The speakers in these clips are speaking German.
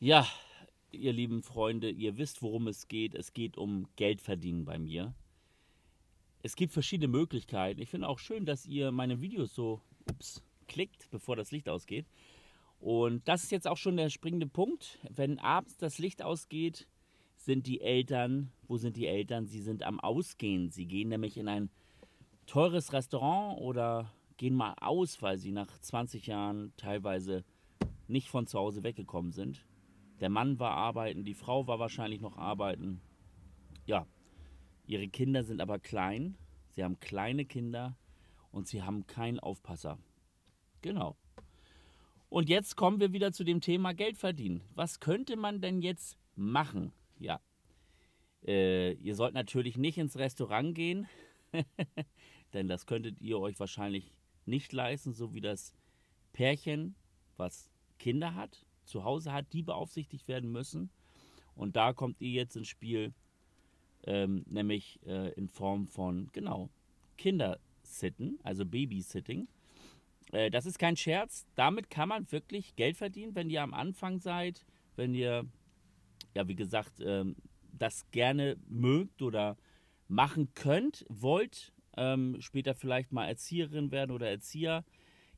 Ja, ihr lieben Freunde, ihr wisst, worum es geht. Es geht um Geld verdienen bei mir. Es gibt verschiedene Möglichkeiten. Ich finde auch schön, dass ihr meine Videos so ups, klickt, bevor das Licht ausgeht. Und das ist jetzt auch schon der springende Punkt. Wenn abends das Licht ausgeht, sind die Eltern, wo sind die Eltern? Sie sind am Ausgehen. Sie gehen nämlich in ein teures Restaurant oder gehen mal aus, weil sie nach 20 Jahren teilweise nicht von zu Hause weggekommen sind. Der Mann war arbeiten, die Frau war wahrscheinlich noch arbeiten. Ja, ihre Kinder sind aber klein. Sie haben kleine Kinder und sie haben keinen Aufpasser. Genau. Und jetzt kommen wir wieder zu dem Thema Geld verdienen. Was könnte man denn jetzt machen? Ja. Äh, ihr sollt natürlich nicht ins Restaurant gehen, denn das könntet ihr euch wahrscheinlich nicht leisten, so wie das Pärchen, was Kinder hat zu Hause hat, die beaufsichtigt werden müssen. Und da kommt ihr jetzt ins Spiel, ähm, nämlich äh, in Form von, genau, Kindersitten, also Babysitting. Äh, das ist kein Scherz. Damit kann man wirklich Geld verdienen, wenn ihr am Anfang seid, wenn ihr, ja, wie gesagt, ähm, das gerne mögt oder machen könnt, wollt, ähm, später vielleicht mal Erzieherin werden oder Erzieher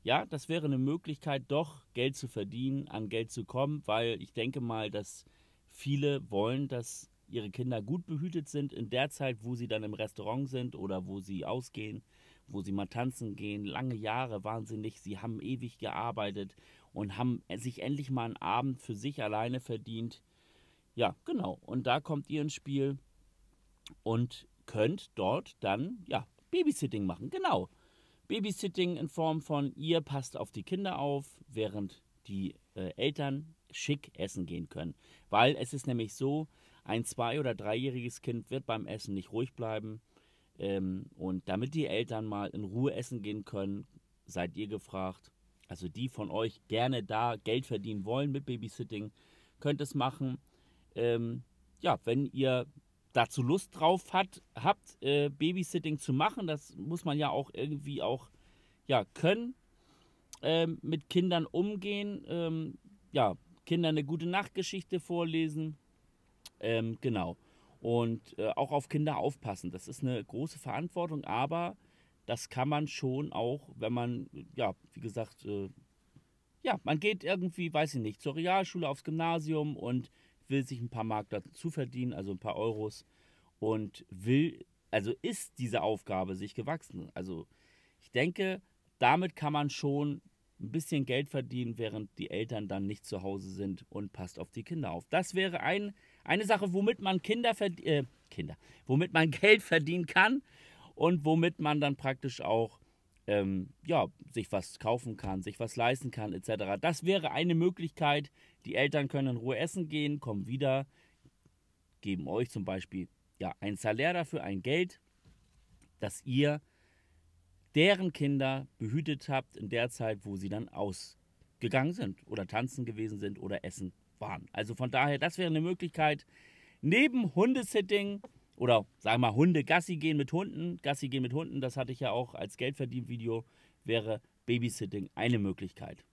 ja, das wäre eine Möglichkeit, doch Geld zu verdienen, an Geld zu kommen, weil ich denke mal, dass viele wollen, dass ihre Kinder gut behütet sind in der Zeit, wo sie dann im Restaurant sind oder wo sie ausgehen, wo sie mal tanzen gehen. Lange Jahre waren sie nicht, sie haben ewig gearbeitet und haben sich endlich mal einen Abend für sich alleine verdient. Ja, genau. Und da kommt ihr ins Spiel und könnt dort dann, ja, Babysitting machen. Genau. Babysitting in Form von ihr passt auf die Kinder auf, während die äh, Eltern schick essen gehen können. Weil es ist nämlich so, ein zwei- oder dreijähriges Kind wird beim Essen nicht ruhig bleiben. Ähm, und damit die Eltern mal in Ruhe essen gehen können, seid ihr gefragt. Also die von euch gerne da Geld verdienen wollen mit Babysitting, könnt es machen. Ähm, ja, wenn ihr dazu Lust drauf hat, habt, äh, Babysitting zu machen. Das muss man ja auch irgendwie auch ja, können, ähm, mit Kindern umgehen, ähm, ja, Kindern eine gute Nachtgeschichte vorlesen. Ähm, genau. Und äh, auch auf Kinder aufpassen. Das ist eine große Verantwortung, aber das kann man schon auch, wenn man, ja, wie gesagt, äh, ja, man geht irgendwie, weiß ich nicht, zur Realschule, aufs Gymnasium und will sich ein paar Mark dazu verdienen, also ein paar Euros und will, also ist diese Aufgabe sich gewachsen. Also ich denke, damit kann man schon ein bisschen Geld verdienen, während die Eltern dann nicht zu Hause sind und passt auf die Kinder auf. Das wäre ein, eine Sache, womit man Kinder, äh, Kinder, womit man Geld verdienen kann und womit man dann praktisch auch ähm, ja, sich was kaufen kann, sich was leisten kann, etc. Das wäre eine Möglichkeit. Die Eltern können in Ruhe essen gehen, kommen wieder, geben euch zum Beispiel ja, ein Salär dafür, ein Geld, dass ihr deren Kinder behütet habt in der Zeit, wo sie dann ausgegangen sind oder tanzen gewesen sind oder essen waren. Also von daher, das wäre eine Möglichkeit. Neben Hundesitting oder sagen wir mal Hunde Gassi gehen mit Hunden, Gassi gehen mit Hunden, das hatte ich ja auch als Geldverdienvideo, wäre Babysitting eine Möglichkeit.